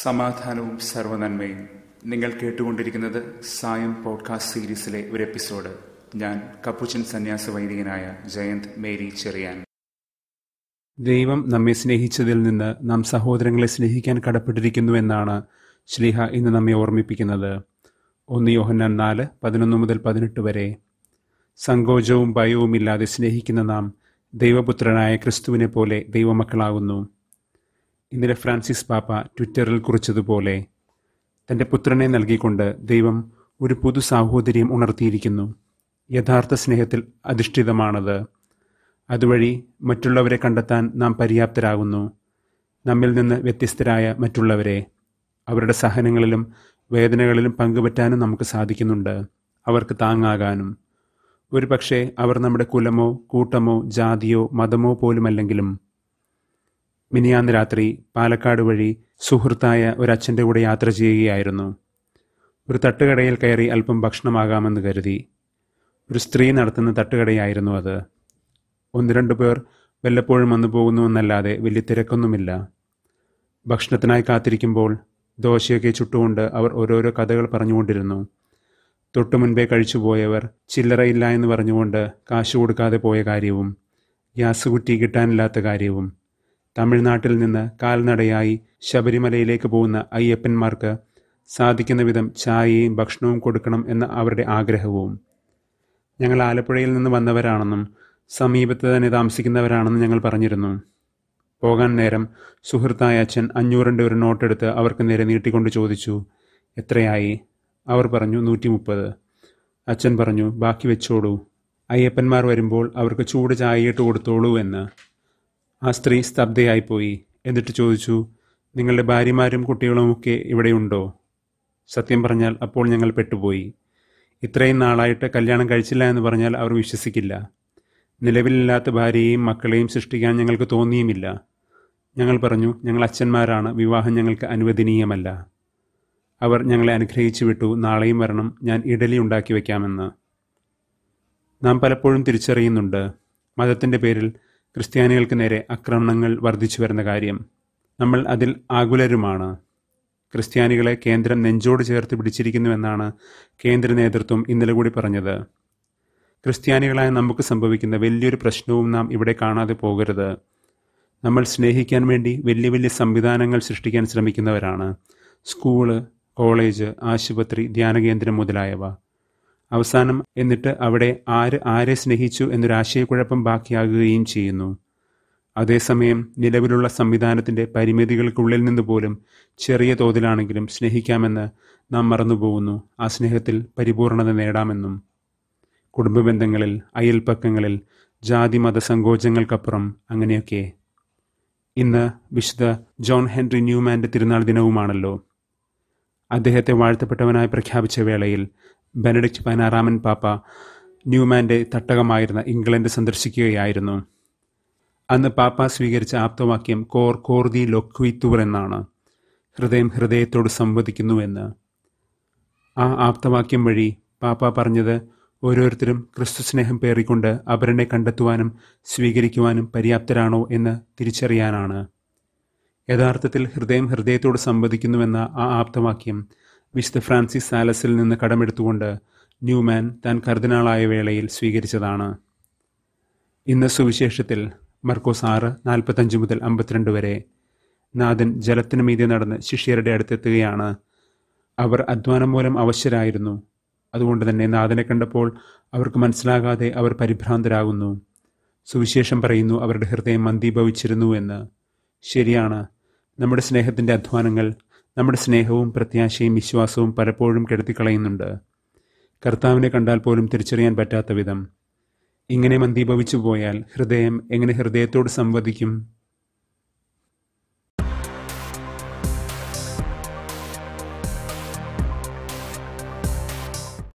സമാധാനവും സർവനന്മയും നിങ്ങൾ കേട്ടുകൊണ്ടിരിക്കുന്നത് സായം പോഡ്കാസ്റ്റ് സീരീസിലെ ഒരു എപ്പിസോഡ് ഞാൻ കപ്പുച്ചൻ സന്യാസ വൈദികനായ ജയന്ത് മേരി ചെറിയാൻ ദൈവം നമ്മെ സ്നേഹിച്ചതിൽ നിന്ന് നാം സഹോദരങ്ങളെ സ്നേഹിക്കാൻ കടപ്പെട്ടിരിക്കുന്നു എന്നാണ് ശ്ലീഹ ഇന്ന് നമ്മെ ഓർമ്മിപ്പിക്കുന്നത് ഒന്ന് യോഹന്നാൻ നാല് പതിനൊന്ന് മുതൽ പതിനെട്ട് വരെ സങ്കോചവും ഇല്ലാതെ സ്നേഹിക്കുന്ന നാം ദൈവപുത്രനായ ക്രിസ്തുവിനെ പോലെ ദൈവമക്കളാകുന്നു ഇന്നലെ ഫ്രാൻസിസ് പാപ്പ ട്വിറ്ററിൽ കുറിച്ചതുപോലെ തൻ്റെ പുത്രനെ നൽകിക്കൊണ്ട് ദൈവം ഒരു പുതു സാഹോദര്യം ഉണർത്തിയിരിക്കുന്നു യഥാർത്ഥ സ്നേഹത്തിൽ അധിഷ്ഠിതമാണത് അതുവഴി മറ്റുള്ളവരെ കണ്ടെത്താൻ നാം പര്യാപ്തരാകുന്നു നമ്മിൽ നിന്ന് വ്യത്യസ്തരായ മറ്റുള്ളവരെ അവരുടെ സഹനങ്ങളിലും വേദനകളിലും പങ്കുപറ്റാനും നമുക്ക് സാധിക്കുന്നുണ്ട് അവർക്ക് താങ്ങാകാനും ഒരു പക്ഷേ അവർ നമ്മുടെ കുലമോ കൂട്ടമോ ജാതിയോ മതമോ പോലുമല്ലെങ്കിലും മിനിയാന്ന് രാത്രി പാലക്കാട് വഴി സുഹൃത്തായ ഒരച്ഛൻ്റെ കൂടെ യാത്ര ചെയ്യുകയായിരുന്നു ഒരു തട്ടുകടയിൽ കയറി അല്പം ഭക്ഷണമാകാമെന്ന് കരുതി ഒരു സ്ത്രീ നടത്തുന്ന തട്ടുകടയായിരുന്നു അത് ഒന്ന് രണ്ട് പേർ വല്ലപ്പോഴും വന്നു പോകുന്നുവെന്നല്ലാതെ വലിയ തിരക്കൊന്നുമില്ല ഭക്ഷണത്തിനായി കാത്തിരിക്കുമ്പോൾ ദോശയൊക്കെ ചുട്ടുകൊണ്ട് അവർ ഓരോരോ കഥകൾ പറഞ്ഞുകൊണ്ടിരുന്നു തൊട്ടു മുൻപേ കഴിച്ചു പോയവർ ചില്ലറയില്ല എന്ന് പറഞ്ഞുകൊണ്ട് കാശ് കൊടുക്കാതെ പോയ കാര്യവും ഗ്യാസ് കുറ്റി കിട്ടാനില്ലാത്ത കാര്യവും തമിഴ്നാട്ടിൽ നിന്ന് കാൽനടയായി ശബരിമലയിലേക്ക് പോകുന്ന അയ്യപ്പന്മാർക്ക് സാധിക്കുന്ന വിധം ചായയും ഭക്ഷണവും കൊടുക്കണം എന്ന അവരുടെ ആഗ്രഹവും ഞങ്ങൾ ആലപ്പുഴയിൽ നിന്ന് വന്നവരാണെന്നും സമീപത്ത് തന്നെ താമസിക്കുന്നവരാണെന്നും ഞങ്ങൾ പറഞ്ഞിരുന്നു പോകാൻ നേരം സുഹൃത്തായ അച്ഛൻ അഞ്ഞൂറിൻ്റെ ഒരു നോട്ടെടുത്ത് അവർക്ക് നേരെ നീട്ടിക്കൊണ്ട് ചോദിച്ചു എത്രയായി അവർ പറഞ്ഞു നൂറ്റി മുപ്പത് അച്ഛൻ പറഞ്ഞു ബാക്കി വെച്ചോളൂ അയ്യപ്പന്മാർ വരുമ്പോൾ അവർക്ക് ചൂട് ചായയിട്ട് കൊടുത്തോളൂ എന്ന് ആ സ്ത്രീ സ്തബ്ധയായിപ്പോയി എന്നിട്ട് ചോദിച്ചു നിങ്ങളുടെ ഭാര്യമാരും കുട്ടികളുമൊക്കെ ഇവിടെയുണ്ടോ സത്യം പറഞ്ഞാൽ അപ്പോൾ ഞങ്ങൾ പെട്ടുപോയി ഇത്രയും നാളായിട്ട് കല്യാണം കഴിച്ചില്ല എന്ന് പറഞ്ഞാൽ അവർ വിശ്വസിക്കില്ല നിലവിലില്ലാത്ത ഭാര്യയെയും മക്കളെയും സൃഷ്ടിക്കാൻ ഞങ്ങൾക്ക് തോന്നിയുമില്ല ഞങ്ങൾ പറഞ്ഞു ഞങ്ങൾ അച്ഛന്മാരാണ് വിവാഹം ഞങ്ങൾക്ക് അനുവദനീയമല്ല അവർ ഞങ്ങളെ അനുഗ്രഹിച്ചു വിട്ടു നാളെയും വരണം ഞാൻ ഇഡലി ഉണ്ടാക്കി വയ്ക്കാമെന്ന് നാം പലപ്പോഴും തിരിച്ചറിയുന്നുണ്ട് മതത്തിൻ്റെ പേരിൽ ക്രിസ്ത്യാനികൾക്ക് നേരെ ആക്രമണങ്ങൾ വർദ്ധിച്ചു വരുന്ന കാര്യം നമ്മൾ അതിൽ ആകുലരുമാണ് ക്രിസ്ത്യാനികളെ കേന്ദ്രം നെഞ്ചോട് ചേർത്ത് പിടിച്ചിരിക്കുന്നുവെന്നാണ് കേന്ദ്ര നേതൃത്വം ഇന്നലെ കൂടി പറഞ്ഞത് ക്രിസ്ത്യാനികളായ നമുക്ക് സംഭവിക്കുന്ന വലിയൊരു പ്രശ്നവും നാം ഇവിടെ കാണാതെ പോകരുത് നമ്മൾ സ്നേഹിക്കാൻ വേണ്ടി വലിയ വലിയ സംവിധാനങ്ങൾ സൃഷ്ടിക്കാൻ ശ്രമിക്കുന്നവരാണ് സ്കൂള് കോളേജ് ആശുപത്രി ധ്യാനകേന്ദ്രം മുതലായവ അവസാനം എന്നിട്ട് അവിടെ ആര് ആരെ സ്നേഹിച്ചു എന്നൊരു ആശയക്കുഴപ്പം ബാക്കിയാകുകയും ചെയ്യുന്നു അതേസമയം നിലവിലുള്ള സംവിധാനത്തിൻ്റെ പരിമിതികൾക്കുള്ളിൽ നിന്ന് പോലും ചെറിയ തോതിലാണെങ്കിലും സ്നേഹിക്കാമെന്ന് നാം മറന്നുപോകുന്നു ആ സ്നേഹത്തിൽ പരിപൂർണത നേടാമെന്നും കുടുംബ ബന്ധങ്ങളിൽ അയൽപ്പക്കങ്ങളിൽ ജാതി മത സങ്കോചങ്ങൾക്കപ്പുറം അങ്ങനെയൊക്കെ ഇന്ന് വിശുദ്ധ ജോൺ ഹെൻറി ന്യൂമാൻ്റെ തിരുനാൾ ദിനവുമാണല്ലോ അദ്ദേഹത്തെ വാഴ്ത്തപ്പെട്ടവനായി പ്രഖ്യാപിച്ച വേളയിൽ ബെനഡിക്റ്റ് പതിനാറാമൻ പാപ്പ ന്യൂമാൻ്റെ തട്ടകമായിരുന്ന ഇംഗ്ലണ്ട് സന്ദർശിക്കുകയായിരുന്നു അന്ന് പാപ്പ സ്വീകരിച്ച ആപ്തവാക്യം കോർ കോർദി ലൊക്വിത്തുവർ എന്നാണ് ഹൃദയം ഹൃദയത്തോട് സംവദിക്കുന്നുവെന്ന് ആ ആപ്തവാക്യം വഴി പാപ്പ പറഞ്ഞത് ഓരോരുത്തരും ക്രിസ്തു സ്നേഹം പേറിക്കൊണ്ട് അവരനെ കണ്ടെത്തുവാനും സ്വീകരിക്കുവാനും പര്യാപ്തരാണോ എന്ന് തിരിച്ചറിയാനാണ് യഥാർത്ഥത്തിൽ ഹൃദയം ഹൃദയത്തോട് സംവദിക്കുന്നുവെന്ന ആ ആപ്തവാക്യം വിശുദ്ധ ഫ്രാൻസിസ് സാലസിൽ നിന്ന് കടമെടുത്തുകൊണ്ട് ന്യൂമാൻ താൻ കർദിനാളായ വേളയിൽ സ്വീകരിച്ചതാണ് ഇന്ന് സുവിശേഷത്തിൽ മർക്കോസ് ആറ് നാൽപ്പത്തഞ്ച് മുതൽ അമ്പത്തിരണ്ട് വരെ നാഥൻ ജലത്തിനു മീതെ നടന്ന് ശിഷ്യരുടെ അടുത്തെത്തുകയാണ് അവർ അധ്വാനം മൂലം അവശ്യരായിരുന്നു അതുകൊണ്ട് തന്നെ നാഥനെ കണ്ടപ്പോൾ അവർക്ക് മനസ്സിലാകാതെ അവർ പരിഭ്രാന്തരാകുന്നു സുവിശേഷം പറയുന്നു അവരുടെ ഹൃദയം മന്ദീഭവിച്ചിരുന്നു എന്ന് ശരിയാണ് നമ്മുടെ സ്നേഹത്തിൻ്റെ അധ്വാനങ്ങൾ നമ്മുടെ സ്നേഹവും പ്രത്യാശയും വിശ്വാസവും പലപ്പോഴും കെടുത്തിക്കളയുന്നുണ്ട് കർത്താവിനെ കണ്ടാൽ പോലും തിരിച്ചറിയാൻ പറ്റാത്ത വിധം ഇങ്ങനെ മന്ദീഭവിച്ചു പോയാൽ ഹൃദയം എങ്ങനെ ഹൃദയത്തോട് സംവദിക്കും